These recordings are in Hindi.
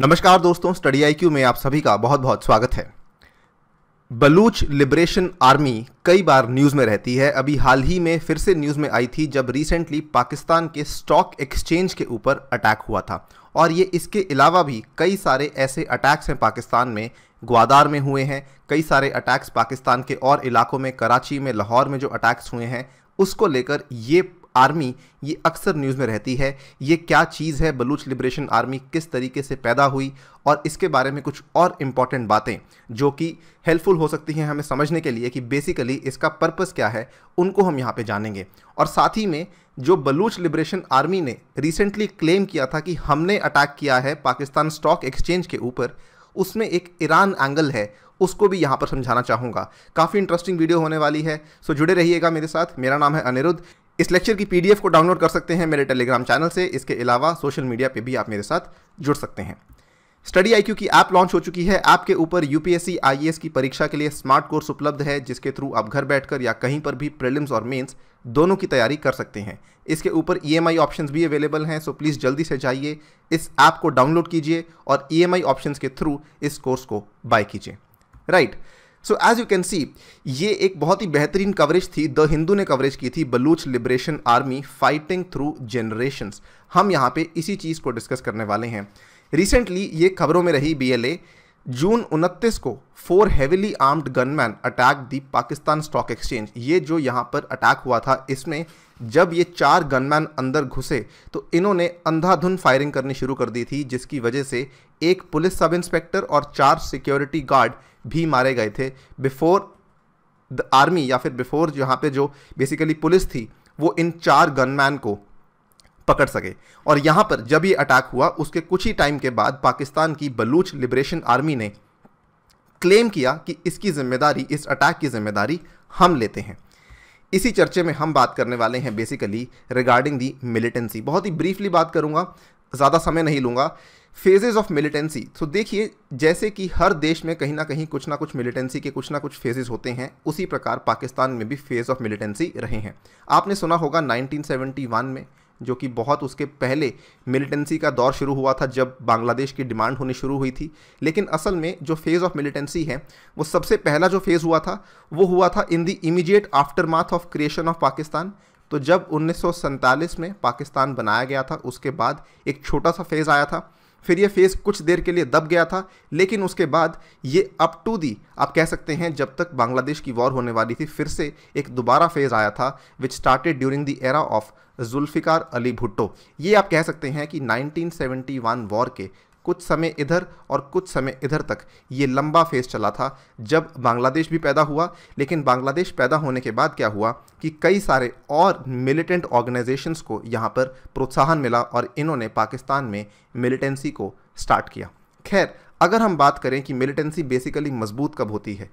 नमस्कार दोस्तों स्टडी आई में आप सभी का बहुत बहुत स्वागत है बलूच लिबरेशन आर्मी कई बार न्यूज़ में रहती है अभी हाल ही में फिर से न्यूज़ में आई थी जब रिसेंटली पाकिस्तान के स्टॉक एक्सचेंज के ऊपर अटैक हुआ था और ये इसके अलावा भी कई सारे ऐसे अटैक्स हैं पाकिस्तान में ग्वादार में हुए हैं कई सारे अटैक्स पाकिस्तान के और इलाकों में कराची में लाहौर में जो अटैक्स हुए हैं उसको लेकर ये आर्मी ये अक्सर न्यूज़ में रहती है ये क्या चीज़ है बलूच लिबरेशन आर्मी किस तरीके से पैदा हुई और इसके बारे में कुछ और इम्पॉर्टेंट बातें जो कि हेल्पफुल हो सकती हैं हमें समझने के लिए कि बेसिकली इसका पर्पस क्या है उनको हम यहाँ पे जानेंगे और साथ ही में जो बलूच लिबरेशन आर्मी ने रिसेंटली क्लेम किया था कि हमने अटैक किया है पाकिस्तान स्टॉक एक्सचेंज के ऊपर उसमें एक ईरान एंगल है उसको भी यहाँ पर समझाना चाहूँगा काफ़ी इंटरेस्टिंग वीडियो होने वाली है सो जुड़े रहिएगा मेरे साथ मेरा नाम है अनिरुद्ध इस लेक्चर की पीडीएफ को डाउनलोड कर सकते हैं मेरे टेलीग्राम चैनल से इसके अलावा सोशल मीडिया पे भी आप मेरे साथ जुड़ सकते हैं स्टडी आई की ऐप लॉन्च हो चुकी है ऐप के ऊपर यूपीएससी आईएएस की परीक्षा के लिए स्मार्ट कोर्स उपलब्ध है जिसके थ्रू आप घर बैठकर या कहीं पर भी प्रिलिम्स और मेंस दोनों की तैयारी कर सकते हैं इसके ऊपर ई ऑप्शंस भी अवेलेबल हैं सो प्लीज़ जल्दी से जाइए इस ऐप को डाउनलोड कीजिए और ई ऑप्शंस के थ्रू इस कोर्स को बाय कीजिए right right. So as you can see ये एक बहुत ही बेहतरीन कवरेज थी द हिंदू ने कवरेज की थी Baloch liberation army fighting through generation हम यहाँ पे इसी चीज़ को डिस्कस करने वाले हैं रिसेंटली ये खबरों में रही बी जून उनतीस को four heavily armed gunman attack the Pakistan stock exchange ये जो यहाँ पर अटैक हुआ था इसमें जब ये चार गनमैन अंदर घुसे तो इन्होंने अंधाधुन फायरिंग करनी शुरू कर दी थी जिसकी वजह से एक पुलिस सब इंस्पेक्टर और चार सिक्योरिटी गार्ड भी मारे गए थे बिफोर द आर्मी या फिर बिफोर यहाँ पे जो बेसिकली पुलिस थी वो इन चार गनमैन को पकड़ सके और यहाँ पर जब ये अटैक हुआ उसके कुछ ही टाइम के बाद पाकिस्तान की बलूच लिबरेशन आर्मी ने क्लेम किया कि इसकी जिम्मेदारी इस अटैक की जिम्मेदारी हम लेते हैं इसी चर्चे में हम बात करने वाले हैं बेसिकली रिगार्डिंग दी मिलिटेंसी बहुत ही ब्रीफली बात करूँगा ज़्यादा समय नहीं लूँगा फेजेज़ ऑफ मिलिटेंसी तो देखिए जैसे कि हर देश में कहीं ना कहीं कुछ ना कुछ मिलिटेंसी के कुछ ना कुछ फेजेज़ होते हैं उसी प्रकार पाकिस्तान में भी फेज़ ऑफ मिलिटेंसी रहे हैं आपने सुना होगा 1971 में जो कि बहुत उसके पहले मिलिटेंसी का दौर शुरू हुआ था जब बांग्लादेश की डिमांड होनी शुरू हुई थी लेकिन असल में जो फेज़ ऑफ मिलिटेंसी है वो सबसे पहला जो फेज़ हुआ था वो हुआ था in the immediate aftermath of creation of Pakistan तो जब उन्नीस में पाकिस्तान बनाया गया था उसके बाद एक छोटा सा फेज़ आया था फिर ये फेस कुछ देर के लिए दब गया था लेकिन उसके बाद ये अप टू दी आप कह सकते हैं जब तक बांग्लादेश की वॉर होने वाली थी फिर से एक दोबारा फेज आया था which started during the era of Zulfikar Ali Bhutto ये आप कह सकते हैं कि 1971 वॉर के कुछ समय इधर और कुछ समय इधर तक ये लंबा फेज चला था जब बांग्लादेश भी पैदा हुआ लेकिन बांग्लादेश पैदा होने के बाद क्या हुआ कि कई सारे और मिलिटेंट ऑर्गेनाइजेशंस को यहाँ पर प्रोत्साहन मिला और इन्होंने पाकिस्तान में मिलिटेंसी को स्टार्ट किया खैर अगर हम बात करें कि मिलिटेंसी बेसिकली मजबूत कब होती है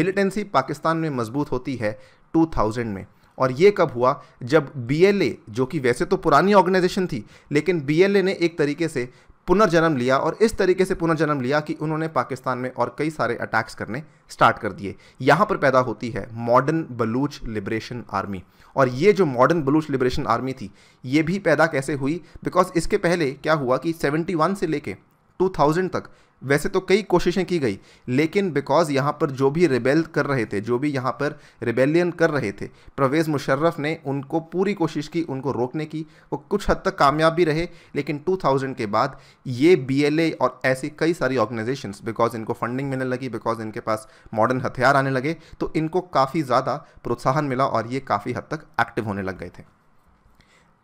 मिलिटेंसी पाकिस्तान में मजबूत होती है 2000 में और ये कब हुआ जब बीएलए जो कि वैसे तो पुरानी ऑर्गेनाइजेशन थी लेकिन बीएलए ने एक तरीके से पुनर्जन्म लिया और इस तरीके से पुनर्जन्म लिया कि उन्होंने पाकिस्तान में और कई सारे अटैक्स करने स्टार्ट कर दिए यहाँ पर पैदा होती है मॉडर्न बलूच लिबरेशन आर्मी और ये जो मॉडर्न बलूच लिबरेशन आर्मी थी ये भी पैदा कैसे हुई बिकॉज इसके पहले क्या हुआ कि 71 से लेके 2000 तक वैसे तो कई कोशिशें की गई लेकिन बिकॉज़ यहाँ पर जो भी रिबेल कर रहे थे जो भी यहाँ पर रिबेलियन कर रहे थे परवेज़ मुशर्रफ ने उनको पूरी कोशिश की उनको रोकने की वो कुछ हद तक कामयाब भी रहे लेकिन 2000 के बाद ये बी और ऐसी कई सारी ऑर्गेनाइजेशन बिकॉज इनको फंडिंग मिलने लगी बिकॉज इनके पास मॉडर्न हथियार आने लगे तो इनको काफ़ी ज़्यादा प्रोत्साहन मिला और ये काफ़ी हद तक एक्टिव होने लग गए थे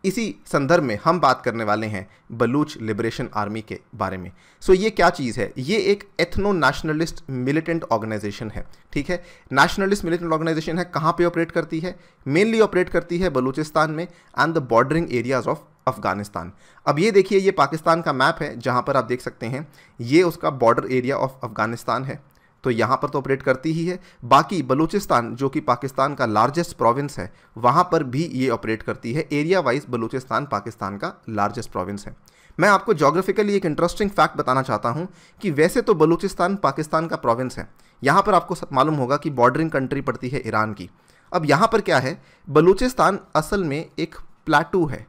इसी संदर्भ में हम बात करने वाले हैं बलूच लिबरेशन आर्मी के बारे में सो so, ये क्या चीज़ है ये एक एथनो नेशनलिस्ट मिलिटेंट ऑर्गेनाइजेशन है ठीक है नेशनलिस्ट मिलिटेंट ऑर्गेनाइजेशन है कहाँ पे ऑपरेट करती है मेनली ऑपरेट करती है बलूचिस्तान में and the bordering areas of Afghanistan अब ये देखिए ये पाकिस्तान का मैप है जहाँ पर आप देख सकते हैं ये उसका बॉर्डर एरिया ऑफ अफगानिस्तान है तो यहाँ पर तो ऑपरेट करती ही है बाकी बलूचिस्तान जो कि पाकिस्तान का लार्जेस्ट प्रोविंस है वहाँ पर भी ये ऑपरेट करती है एरिया वाइज बलूचिस्तान पाकिस्तान का लार्जेस्ट प्रोविंस है मैं आपको जोग्राफिकली एक इंटरेस्टिंग फैक्ट बताना चाहता हूँ कि वैसे तो बलूचिस्तान पाकिस्तान का प्रोविंस है यहाँ पर आपको मालूम होगा कि बॉर्डरिंग कंट्री पड़ती है ईरान की अब यहाँ पर क्या है बलूचिस्तान असल में एक प्लाटू है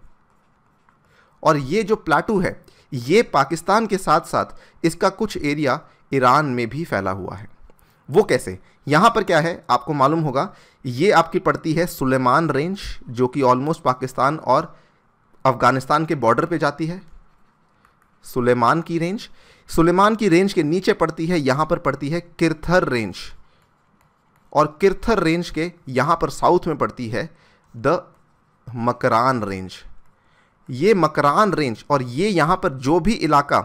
और ये जो प्लाटू है ये पाकिस्तान के साथ साथ इसका कुछ एरिया ईरान में भी फैला हुआ है वो कैसे यहाँ पर क्या है आपको मालूम होगा ये आपकी पड़ती है सुलेमान रेंज जो कि ऑलमोस्ट पाकिस्तान और अफ़गानिस्तान के बॉर्डर पे जाती है सुलेमान की रेंज सुलेमान की रेंज के नीचे पड़ती है यहाँ पर पड़ती है किरथर रेंज और किरथर रेंज के यहाँ पर साउथ में पड़ती है द मकरान रेंज ये मकरान रेंज और ये यहाँ पर जो भी इलाका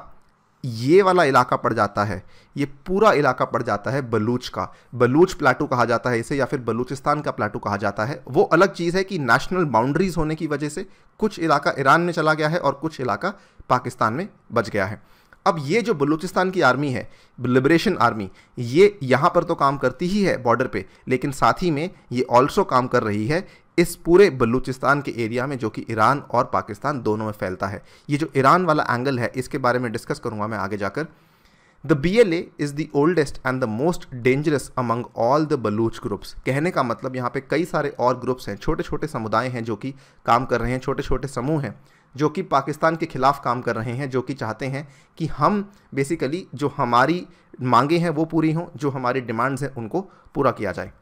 ये वाला इलाका पड़ जाता है ये पूरा इलाका पड़ जाता है बलूच का बलूच प्लाटू कहा जाता है इसे या फिर बलूचिस्तान का प्लाटू कहा जाता है वो अलग चीज़ है कि नेशनल बाउंड्रीज होने की वजह से कुछ इलाका ईरान में चला गया है और कुछ इलाका पाकिस्तान में बच गया है अब ये जो बलूचिस्तान की आर्मी है लिबरेशन आर्मी ये यहाँ पर तो काम करती ही है बॉर्डर पे लेकिन साथ ही में ये ऑल्सो काम कर रही है इस पूरे बलूचिस्तान के एरिया में जो कि ईरान और पाकिस्तान दोनों में फैलता है ये जो ईरान वाला एंगल है इसके बारे में डिस्कस करूँगा मैं आगे जाकर the B L A is the oldest and the most dangerous among all the Baloch groups कहने का मतलब यहाँ पे कई सारे और ग्रुप्स हैं छोटे छोटे समुदाय हैं जो कि काम कर रहे हैं छोटे छोटे समूह हैं जो कि पाकिस्तान के खिलाफ काम कर रहे हैं जो कि चाहते हैं कि हम बेसिकली जो हमारी मांगे हैं वो पूरी हों जो हमारी डिमांड्स हैं उनको पूरा किया जाए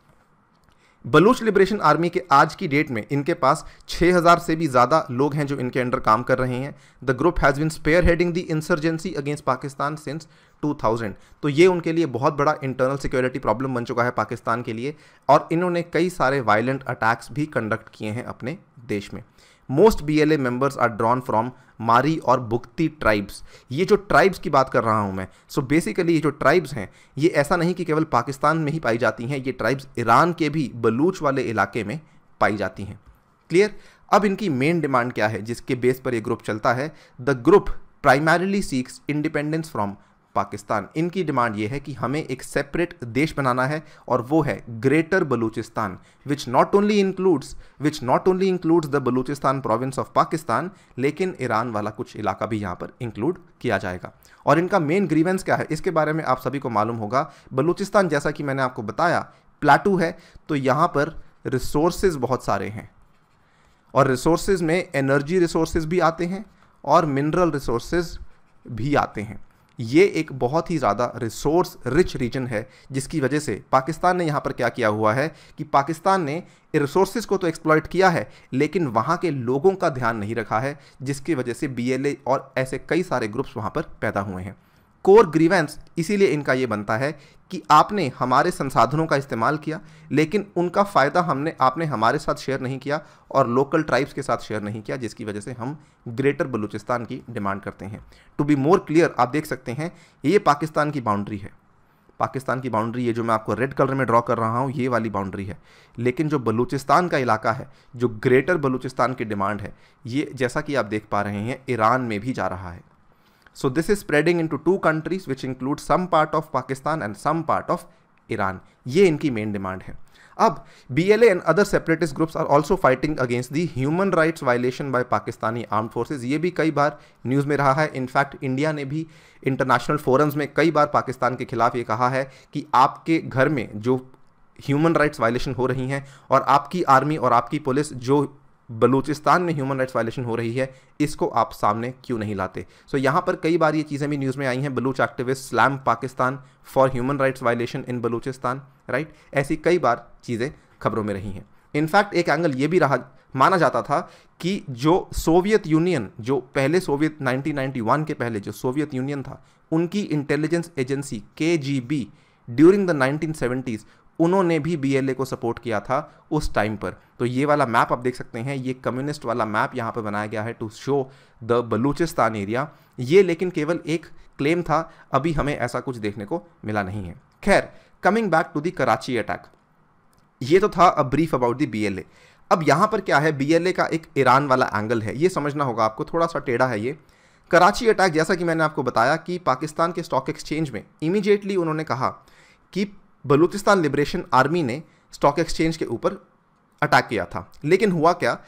बलूच लिबरेशन आर्मी के आज की डेट में इनके पास 6000 से भी ज़्यादा लोग हैं जो इनके अंडर काम कर रहे हैं the group has been spearheading the insurgency against Pakistan since 2000 तो ये उनके लिए बहुत बड़ा इंटरनल सिक्योरिटी प्रॉब्लम बन चुका है पाकिस्तान के लिए और इन्होंने कई सारे वायलेंट अटैक्स भी कंडक्ट किए हैं अपने देश में most B L A members are drawn from Marri और बुक्ति ट्राइब्स ये जो ट्राइब्स की बात कर रहा हूँ मैं सो so बेसिकली ये जो ट्राइब्स हैं ये ऐसा नहीं कि केवल पाकिस्तान में ही पाई जाती हैं ये ट्राइब्स ईरान के भी बलूच वाले इलाके में पाई जाती हैं क्लियर अब इनकी मेन डिमांड क्या है जिसके बेस पर ये ग्रुप चलता है the group primarily seeks independence from Pakistan इनकी डिमांड ये है कि हमें एक सेपरेट देश बनाना है और वो है greater Balochistan which not only includes which not only includes the Balochistan province of Pakistan लेकिन ईरान वाला कुछ इलाका भी यहाँ पर इंक्लूड किया जाएगा और इनका मेन ग्रीवेंस क्या है इसके बारे में आप सभी को मालूम होगा बलूचिस्तान जैसा कि मैंने आपको बताया प्लाटू है तो यहाँ पर रिसोर्सेज बहुत सारे हैं और रिसोर्सेज में एनर्जी रिसोर्सेज भी आते हैं और मिनरल रिसोर्सेज भी आते हैं ये एक बहुत ही ज़्यादा रिसोर्स रिच रीजन है जिसकी वजह से पाकिस्तान ने यहाँ पर क्या किया हुआ है कि पाकिस्तान ने रिसोर्स को तो एक्सप्लॉयट किया है लेकिन वहाँ के लोगों का ध्यान नहीं रखा है जिसकी वजह से बी और ऐसे कई सारे ग्रुप्स वहाँ पर पैदा हुए हैं कोर ग्रीवेंस इसीलिए इनका ये बनता है कि आपने हमारे संसाधनों का इस्तेमाल किया लेकिन उनका फ़ायदा हमने आपने हमारे साथ शेयर नहीं किया और लोकल ट्राइब्स के साथ शेयर नहीं किया जिसकी वजह से हम ग्रेटर बलूचिस्तान की डिमांड करते हैं टू बी मोर क्लियर आप देख सकते हैं ये पाकिस्तान की बाउंड्री है पाकिस्तान की बाउंड्री ये जो मैं आपको रेड कलर में ड्रॉ कर रहा हूँ ये वाली बाउंड्री है लेकिन जो बलूचिस्तान का इलाका है जो ग्रेटर बलूचिस्तान की डिमांड है ये जैसा कि आप देख पा रहे हैं ईरान में भी जा रहा है so this is spreading into two countries which include some part of Pakistan and some part of Iran ये इनकी मेन डिमांड है अब B L and other separatist groups are also fighting against the human rights violation by Pakistani armed forces ये भी कई बार न्यूज़ में रहा है इनफैक्ट इंडिया ने भी इंटरनेशनल फोरम्स में कई बार पाकिस्तान के खिलाफ ये कहा है कि आपके घर में जो ह्यूमन राइट्स वायलेशन हो रही हैं और आपकी आर्मी और आपकी पुलिस जो बलूचिस्तान में ह्यूमन राइट्स वायलेशन हो रही है इसको आप सामने क्यों नहीं लाते सो so, यहाँ पर कई बार ये चीज़ें भी न्यूज़ में आई हैं Baloch activist slam Pakistan for human rights violation in Balochistan right ऐसी कई बार चीज़ें खबरों में रही हैं इनफैक्ट एक एंगल ये भी रहा माना जाता था कि जो सोवियत यूनियन जो पहले सोवियत 1991 के पहले जो सोवियत यूनियन था उनकी इंटेलिजेंस एजेंसी के ड्यूरिंग द 1970s उन्होंने भी बी को सपोर्ट किया था उस टाइम पर तो ये वाला मैप आप देख सकते हैं ये कम्युनिस्ट वाला मैप यहाँ पर बनाया गया है to show the Balochistan area ये लेकिन केवल एक क्लेम था अभी हमें ऐसा कुछ देखने को मिला नहीं है खैर coming back to the Karachi attack ये तो था a brief about the B अब यहाँ पर क्या है बी का एक ईरान वाला एंगल है ये समझना होगा आपको थोड़ा सा टेढ़ा है ये कराची अटैक जैसा कि मैंने आपको बताया कि पाकिस्तान के स्टॉक एक्सचेंज में इमीडिएटली उन्होंने कहा कि बलूचिस्तान लिबरेशन आर्मी ने स्टॉक एक्सचेंज के ऊपर अटैक किया था लेकिन हुआ क्या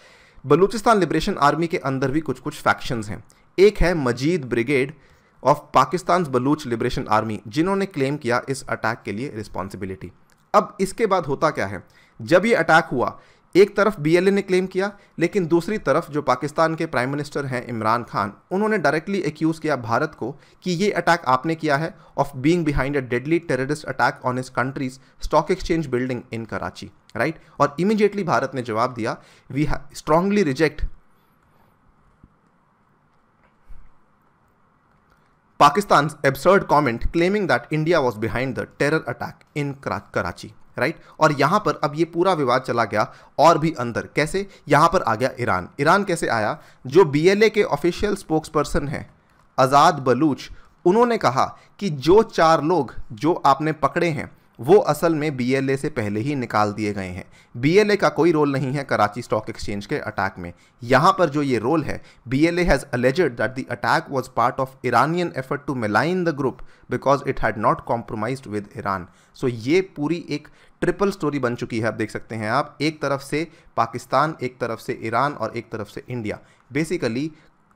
बलूचिस्तान लिबरेशन आर्मी के अंदर भी कुछ कुछ फैक्शंस हैं एक है Majeed brigade of Pakistan Baloch liberation army जिन्होंने क्लेम किया इस अटैक के लिए रिस्पॉन्सिबिलिटी अब इसके बाद होता क्या है जब ये अटैक हुआ एक तरफ बीएलए ने क्लेम किया लेकिन दूसरी तरफ जो पाकिस्तान के प्राइम मिनिस्टर हैं इमरान खान उन्होंने डायरेक्टली एक्यूज़ किया भारत को कि ये अटैक आपने किया है of being behind a deadly terrorist attack on this country's stock exchange building in Karachi right और इमीडिएटली भारत ने जवाब दिया we strongly reject Pakistan's absurd comment claiming that India was behind the terror attack in Karachi. Right right? और यहां पर अब ये पूरा विवाद चला गया और भी अंदर कैसे यहां पर आ गया ईरान ईरान कैसे आया जो बीएलए के ऑफिशियल स्पोक्स पर्सन हैं आज़ाद बलूच उन्होंने कहा कि जो चार लोग जो आपने पकड़े हैं वो असल में बी से पहले ही निकाल दिए गए हैं बी का कोई रोल नहीं है कराची स्टॉक एक्सचेंज के अटैक में यहाँ पर जो ये रोल है B L has alleged that the attack was part of Iranian effort to malign the group because it had not compromise with Iran so ये पूरी एक ट्रिपल स्टोरी बन चुकी है आप देख सकते हैं आप एक तरफ से पाकिस्तान एक तरफ से ईरान और एक तरफ से इंडिया बेसिकली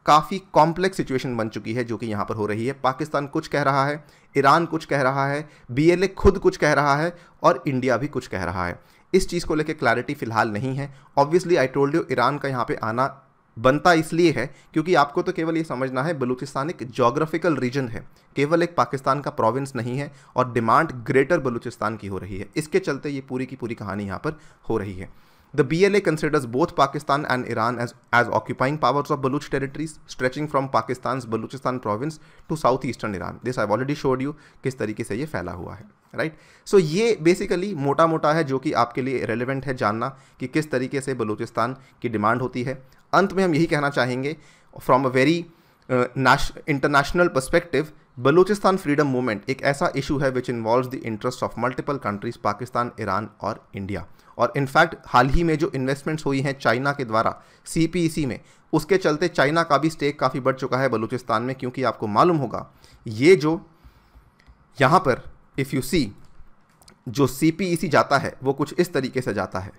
काफ़ी कॉम्प्लेक्स सिचुएशन बन चुकी है जो कि यहाँ पर हो रही है पाकिस्तान कुछ कह रहा है ईरान कुछ कह रहा है बीएलए खुद कुछ कह रहा है और इंडिया भी कुछ कह रहा है इस चीज़ को लेकर क्लैरिटी फिलहाल नहीं है obviously I told you Iran का यहाँ पे आना बनता इसलिए है क्योंकि आपको तो केवल ये समझना है बलूचिस्तान एक जोग्राफिकल रीजन है केवल एक पाकिस्तान का प्रोविंस नहीं है और डिमांड ग्रेटर बलूचिस्तान की हो रही है इसके चलते ये पूरी की पूरी कहानी यहाँ पर हो रही है The BLA considers both Pakistan and Iran as, as occupying powers of Baluch territories stretching from Pakistan's Baluchistan province to southeastern Iran. This I've already showed you किस तरीके से ये फैला हुआ है राइट right? सो so, ये बेसिकली मोटा मोटा है जो कि आपके लिए रेलिवेंट है जानना कि किस तरीके से बलूचिस्तान की डिमांड होती है अंत में हम यही कहना चाहेंगे from a very international perspective Balochistan freedom movement एक ऐसा इशू है which involve the interest of multiple countries Pakistan Iran और इंडिया और इनफैक्ट हाल ही में जो इन्वेस्टमेंट्स हुई हैं चाइना के द्वारा सी e में उसके चलते चाइना का भी स्टेक काफ़ी बढ़ चुका है बलूचिस्तान में क्योंकि आपको मालूम होगा ये जो यहाँ पर इफ़ यू सी जो सी e जाता है वो कुछ इस तरीके से जाता है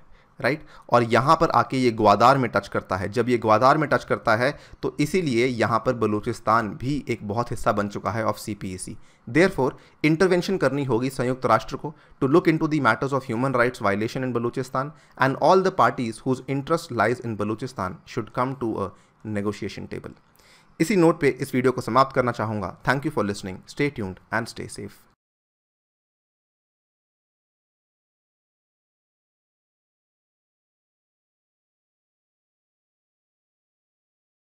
राइट और यहाँ पर आके ये ग्वादार में टच करता है जब ये ग्वादार में टच करता है तो इसीलिए यहाँ पर बलूचिस्तान भी एक बहुत हिस्सा बन चुका है of C P E C therefore intervention करनी होगी संयुक्त राष्ट्र को to look into the matters of human rights violation in Balochistan and all the parties whose interest lies in Balochistan should come to a negotiation table इसी नोट पे इस वीडियो को समाप्त करना चाहूँगा thank you for listening stay tuned and stay safe